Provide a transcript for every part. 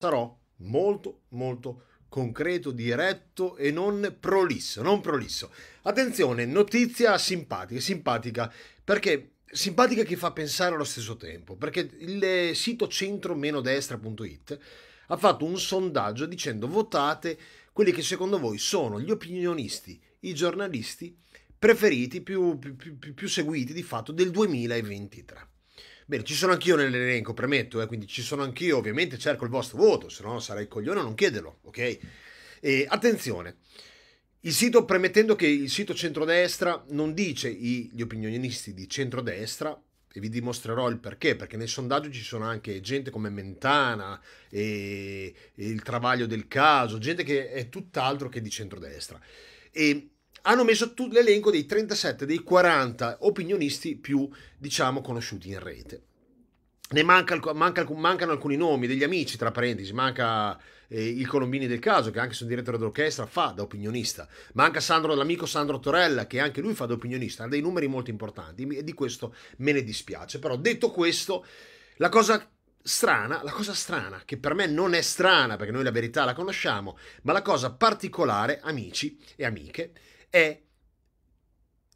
sarò molto molto concreto, diretto e non prolisso, non prolisso. Attenzione, notizia simpatica, simpatica perché simpatica che fa pensare allo stesso tempo, perché il sito centro-destra.it ha fatto un sondaggio dicendo votate quelli che secondo voi sono gli opinionisti, i giornalisti preferiti, più, più, più, più seguiti di fatto del 2023. Bene, ci sono anch'io nell'elenco, premetto, eh, quindi ci sono anch'io, ovviamente cerco il vostro voto, se no sarei coglione a non chiederlo, ok? E attenzione, il sito, premettendo che il sito centrodestra non dice i, gli opinionisti di centrodestra, e vi dimostrerò il perché, perché nel sondaggio ci sono anche gente come Mentana e, e il Travaglio del Caso, gente che è tutt'altro che di centrodestra. E hanno messo tutto l'elenco dei 37 dei 40 opinionisti più, diciamo, conosciuti in rete. Ne manca, manca, mancano alcuni nomi degli amici, tra parentesi, manca eh, il Colombini del caso, che anche se è un direttore d'orchestra fa da opinionista, manca Sandro, l'amico Sandro Torella, che anche lui fa da opinionista, ha dei numeri molto importanti e di questo me ne dispiace. Però detto questo, la cosa strana, la cosa strana, che per me non è strana perché noi la verità la conosciamo, ma la cosa particolare, amici e amiche, è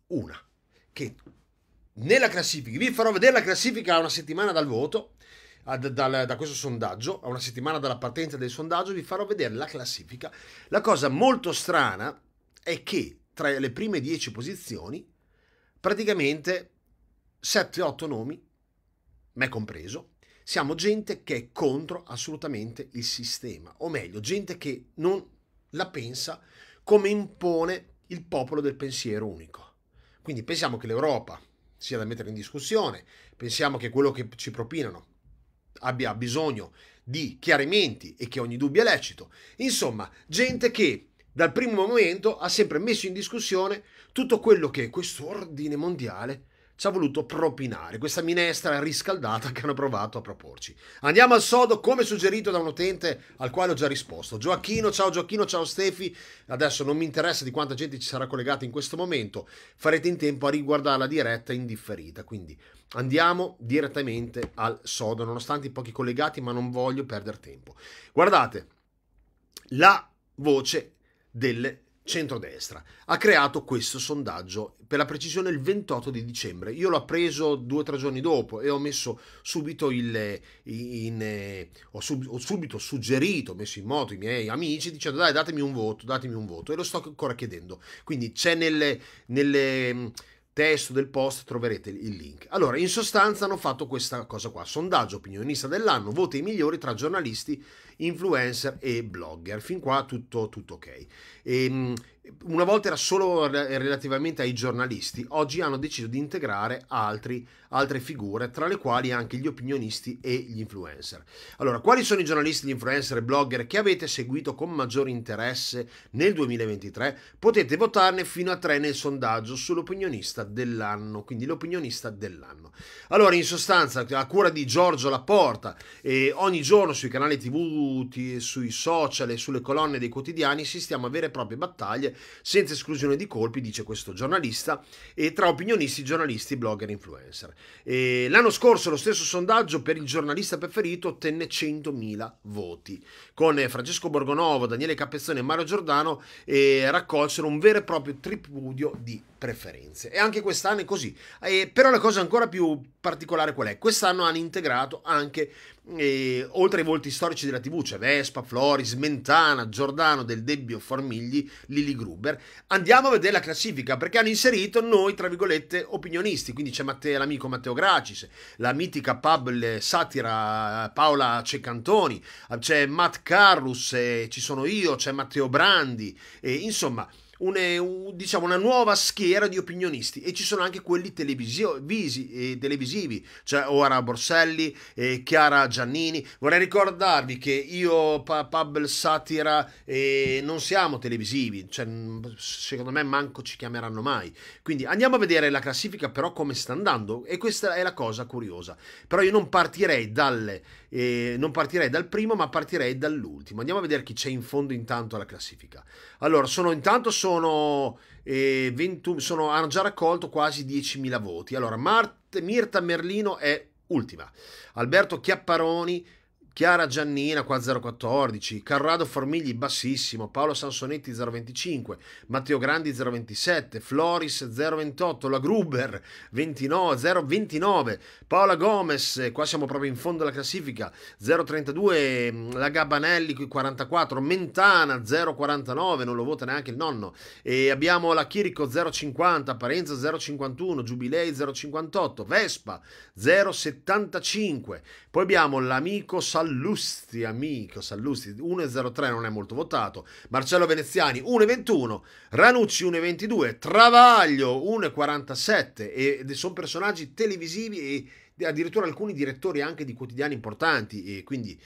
una, che nella classifica, vi farò vedere la classifica a una settimana dal voto, da, da, da, questo sondaggio, a una settimana dalla partenza del sondaggio, vi farò vedere la classifica. La cosa molto strana è che tra le prime 10 posizioni, praticamente 7-8 nomi, me compreso, siamo gente che è contro assolutamente il sistema, o meglio, gente che non la pensa come impone il popolo del pensiero unico. Quindi pensiamo che l'Europa sia da mettere in discussione, pensiamo che quello che ci propinano abbia bisogno di chiarimenti e che ogni dubbio è lecito. Insomma, gente che dal primo momento ha sempre messo in discussione tutto quello che questo ordine mondiale ci ha voluto propinare questa minestra riscaldata che hanno provato a proporci. Andiamo al sodo come suggerito da un utente al quale ho già risposto. Gioacchino, ciao Gioacchino, ciao Stefi. Adesso non mi interessa di quanta gente ci sarà collegata in questo momento, farete in tempo a riguardare la diretta indifferita, quindi andiamo direttamente al sodo nonostante i pochi collegati, ma non voglio perdere tempo. Guardate la voce delle centrodestra. Ha creato questo sondaggio, per la precisione il 28 di dicembre. Io l'ho preso due o tre giorni dopo e ho messo subito il... In, ho, sub, ho, subito suggerito, ho messo in moto i miei amici dicendo dai datemi un voto, datemi un voto e lo sto ancora chiedendo. Quindi c'è nelle, nelle testo del post troverete il link. Allora, in sostanza hanno fatto questa cosa qua, sondaggio opinionista dell'anno, voti i migliori tra giornalisti, influencer e blogger. Fin qua tutto, tutto ok. E, ehm, una volta era solo relativamente ai giornalisti, oggi hanno deciso di integrare altri, altre figure, tra le quali anche gli opinionisti e gli influencer. Allora, quali sono i giornalisti, gli influencer e blogger che avete seguito con maggior interesse nel 2023? Potete votarne fino a tre nel sondaggio sull'opinionista dell'anno, quindi l'opinionista dell'anno. Allora, in sostanza, a cura di Giorgio Laporta, e ogni giorno sui canali TV, sui social e sulle colonne dei quotidiani si stiamo a vere e proprie battaglie senza esclusione di colpi, dice questo giornalista, e tra opinionisti, giornalisti, blogger, influencer. E l'anno scorso lo stesso sondaggio per il giornalista preferito ottenne 100.000 voti. Con Francesco Borgonovo, Daniele Capezzone e Mario Giordano e eh, raccolsero un vero e proprio tripudio di preferenze. E anche quest'anno è così. Eh, però la cosa ancora più particolare qual è? Quest'anno hanno integrato anche, eh, oltre ai volti storici della TV, cioè Vespa, Floris, Mentana, Giordano, Del Debbio, Formigli, Lili Gruber, andiamo a vedere la classifica perché hanno inserito noi, tra virgolette, opinionisti. Quindi c'è Matteo, l'amico Matteo Gracis, la mitica pub satira eh, Paola Cecantoni, eh, c'è Matt Carrus, eh, ci sono io, c'è Matteo Brandi, eh, insomma un, diciamo, una nuova schiera di opinionisti e ci sono anche quelli televisio- visi, eh, televisivi, cioè Ora Borselli, eh, Chiara Giannini. Vorrei ricordarvi che io, pa- Pablo Satira, eh, non siamo televisivi, cioè, secondo me manco ci chiameranno mai. Quindi andiamo a vedere la classifica però come sta andando e questa è la cosa curiosa. Però io non partirei, dalle, eh, non partirei dal primo ma partirei dall'ultimo. Andiamo a vedere chi c'è in fondo intanto alla classifica. Allora, sono intanto sono sono, eh, 21, sono, hanno già raccolto quasi 10.000 voti. Allora, Mart, Mirta Merlino è ultima, Alberto Chiapparoni Chiara Giannina qua 014, Carrado Formigli bassissimo, Paolo Sansonetti 025, Matteo Grandi 027, Floris 028, la Gruber 29, 029, Paola Gomez, qua siamo proprio in fondo alla classifica, 032, la Gabanelli 44, Mentana 049, non lo vota neanche il nonno, e abbiamo la Chirico 050, Parenza 051, Giubilei 058, Vespa 075, poi abbiamo l'amico Salvatore Sallusti, amico, Sallusti, 1,03 non è molto votato, Marcello Veneziani 1,21, Ranucci 1,22, Travaglio 1,47 e sono personaggi televisivi e addirittura alcuni direttori anche di quotidiani importanti e quindi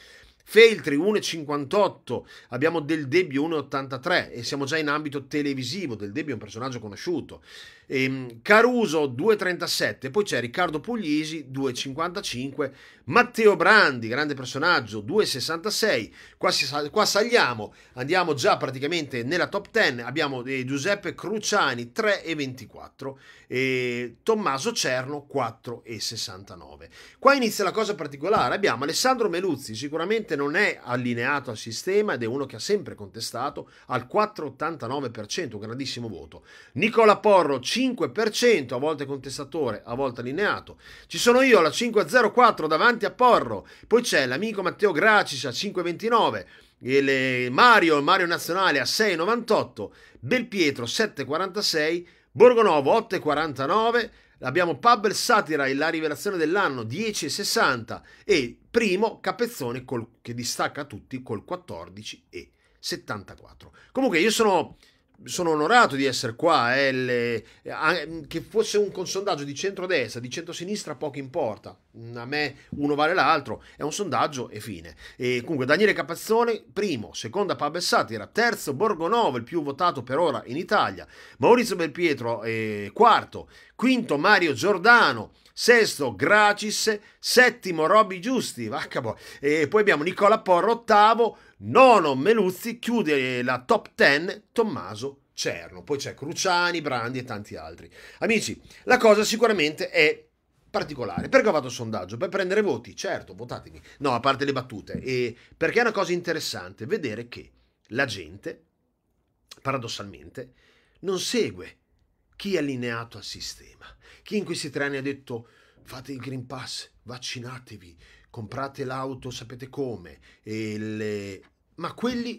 Feltri 1,58, abbiamo Del Debbio 1,83 e siamo già in ambito televisivo, Del Debbio è un personaggio conosciuto. Ehm, Caruso 2,37, poi c'è Riccardo Puglisi 2,55, Matteo Brandi, grande personaggio, 2,66, qua, qua saliamo, andiamo già praticamente nella top 10, abbiamo eh, Giuseppe Cruciani 3,24 e Tommaso Cerno 4,69. Qua inizia la cosa particolare, abbiamo Alessandro Meluzzi, sicuramente non è allineato al sistema ed è uno che ha sempre contestato al 4,89%, grandissimo voto. Nicola Porro 5,89%. 5%, a volte contestatore, a volte allineato. Ci sono io alla 5.04 davanti a Porro, poi c'è l'amico Matteo Gracis a 5.29. Il Mario, il Mario Nazionale a 6,98, Belpietro 7,46, Borgonovo 8,49, abbiamo Pubble Satira, e la rivelazione dell'anno 10,60 e primo Capezzone col, che distacca tutti col 14,74. Comunque io sono sono onorato di essere qua, eh, le, che fosse un sondaggio di centrodestra, di centrosinistra, poco importa, a me uno vale l'altro, è un sondaggio e fine. E comunque Daniele Capazzone, primo, seconda Pabessati, era terzo Borgonovo, il più votato per ora in Italia, Maurizio Belpietro, eh, quarto, quinto Mario Giordano, sesto Gracis, settimo Roby Giusti, vacca boh. e poi abbiamo Nicola Porro ottavo, nono Meluzzi, chiude la top ten Tommaso Cerno, poi c'è Cruciani, Brandi e tanti altri. Amici, la cosa sicuramente è particolare. Perché ho fatto il sondaggio? Per prendere voti, certo, votatemi. No, a parte le battute. E perché è una cosa interessante vedere che la gente, paradossalmente, non segue chi è allineato al sistema, chi in questi tre anni ha detto fate il Green Pass, vaccinatevi, comprate l'auto, sapete come, le... ma quelli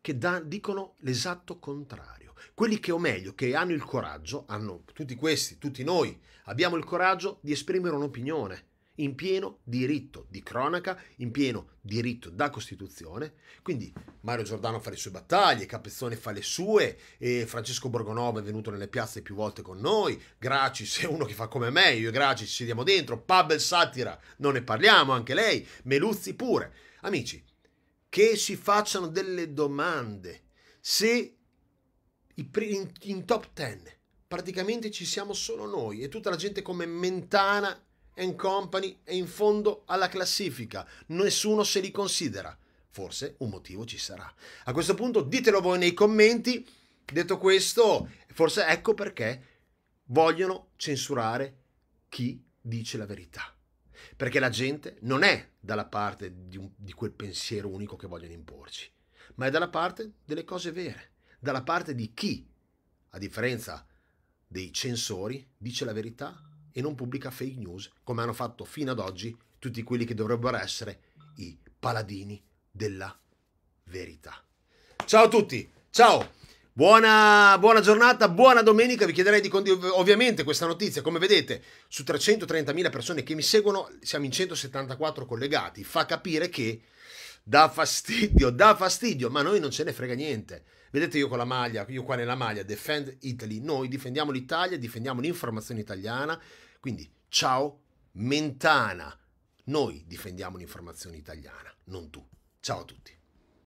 che da, dicono l'esatto contrario, quelli che o meglio, che hanno il coraggio, hanno tutti questi, tutti noi, abbiamo il coraggio di esprimere un'opinione, in pieno diritto di cronaca, in pieno diritto da Costituzione. Quindi Mario Giordano fa le sue battaglie, Capezzone fa le sue, Francesco Borgonova è venuto nelle piazze più volte con noi, Graci è uno che fa come me, io e Graci ci diamo dentro, Pabel Satira, non ne parliamo, anche lei, Meluzzi pure. Amici, che si facciano delle domande se in top ten praticamente ci siamo solo noi e tutta la gente come Mentana Company è in fondo alla classifica, nessuno se li considera. Forse un motivo ci sarà. A questo punto ditelo voi nei commenti. Detto questo, forse ecco perché vogliono censurare chi dice la verità. Perché la gente non è dalla parte di, un, di quel pensiero unico che vogliono imporci, ma è dalla parte delle cose vere, dalla parte di chi, a differenza dei censori, dice la verità e non pubblica fake news come hanno fatto fino ad oggi tutti quelli che dovrebbero essere i paladini della verità. Ciao a tutti, ciao! Buona, buona, giornata, buona domenica. Vi chiederei di condividere ovviamente questa notizia. Come vedete, su 330.000 persone che mi seguono, siamo in 174 collegati. Fa capire che dà fastidio, dà fastidio, ma noi non ce ne frega niente. Vedete io con la maglia, io qua nella maglia, Defend Italy, noi difendiamo l'Italia, difendiamo l'informazione italiana, quindi ciao Mentana, noi difendiamo l'informazione italiana, non tu. Ciao a tutti.